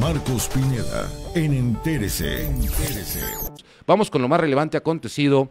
Marcos Pineda, en Entérese. Vamos con lo más relevante acontecido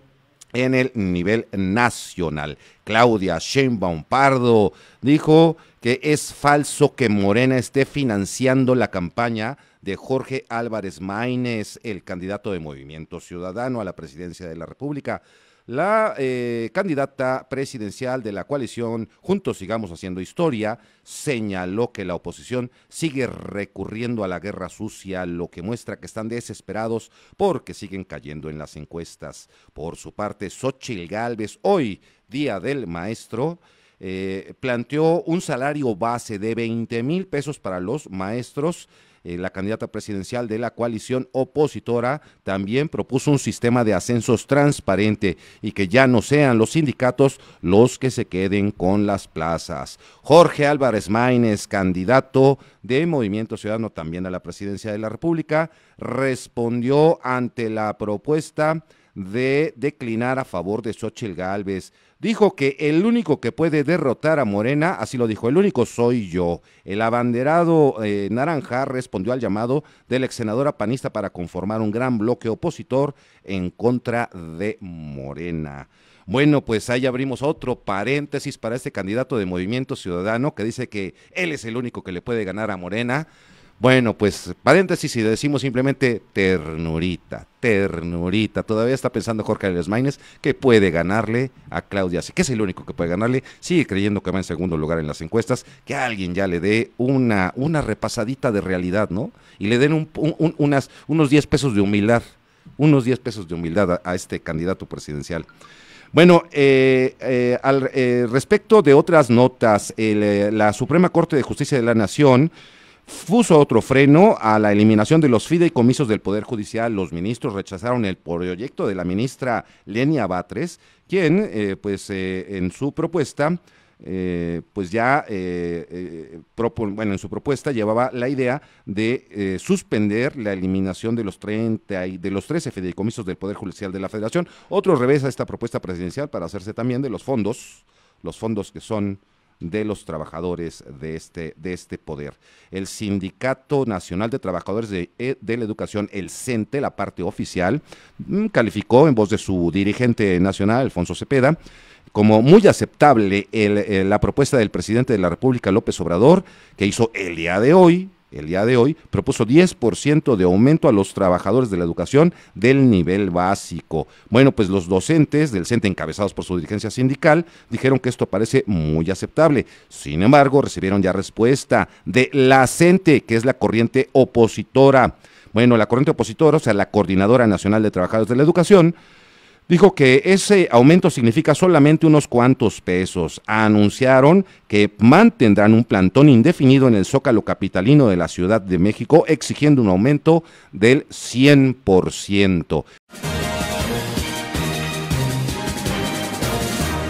en el nivel nacional. Claudia Sheinbaum Pardo dijo que es falso que Morena esté financiando la campaña de Jorge Álvarez Maínez, el candidato de Movimiento Ciudadano a la presidencia de la República la eh, candidata presidencial de la coalición Juntos Sigamos Haciendo Historia señaló que la oposición sigue recurriendo a la guerra sucia, lo que muestra que están desesperados porque siguen cayendo en las encuestas. Por su parte, Xochil Galvez, hoy, Día del Maestro, eh, planteó un salario base de 20 mil pesos para los maestros. Eh, la candidata presidencial de la coalición opositora también propuso un sistema de ascensos transparente y que ya no sean los sindicatos los que se queden con las plazas. Jorge Álvarez Maínez, candidato de Movimiento Ciudadano también a la presidencia de la República, respondió ante la propuesta de declinar a favor de Xochitl Galvez. Dijo que el único que puede derrotar a Morena, así lo dijo, el único soy yo. El abanderado eh, Naranja respondió al llamado del la ex senadora panista para conformar un gran bloque opositor en contra de Morena. Bueno, pues ahí abrimos otro paréntesis para este candidato de Movimiento Ciudadano que dice que él es el único que le puede ganar a Morena. Bueno, pues paréntesis y decimos simplemente ternurita, ternurita. Todavía está pensando Jorge Arias Maínez que puede ganarle a Claudia, que es el único que puede ganarle. Sigue creyendo que va en segundo lugar en las encuestas, que alguien ya le dé una, una repasadita de realidad, ¿no? Y le den unas, unos 10 pesos de humildad, unos 10 pesos de humildad a, este candidato presidencial. Bueno, eh, eh, al, eh, respecto de otras notas, la Suprema Corte de Justicia de la Nación puso otro freno a la eliminación de los fideicomisos del Poder Judicial. Los ministros rechazaron el proyecto de la ministra Lenia Batres, quien, eh, pues, eh, en su propuesta, eh, pues ya, bueno, en su propuesta llevaba la idea de suspender la eliminación de los, 30 de los 13 fideicomisos del Poder Judicial de la Federación. Otro revés a esta propuesta presidencial para hacerse también de los fondos, los fondos que son de los trabajadores de este, de este poder. El Sindicato Nacional de Trabajadores de, eh, la Educación, el CENTE, la parte oficial, mm, calificó en voz de su dirigente nacional, Alfonso Cepeda, como muy aceptable eh, la propuesta del presidente de la República, López Obrador, que hizo el día de hoy el día de hoy, propuso 10% de aumento a los trabajadores de la educación del nivel básico. Bueno, pues los docentes del CENTE encabezados por su dirigencia sindical dijeron que esto parece muy aceptable. Sin embargo, recibieron ya respuesta de la CENTE, que es la corriente opositora. Bueno, la corriente opositora, o sea, la Coordinadora Nacional de Trabajadores de la Educación, Dijo que ese aumento significa solamente unos cuantos pesos. Anunciaron que mantendrán un plantón indefinido en el Zócalo Capitalino de la Ciudad de México exigiendo un aumento del 100%.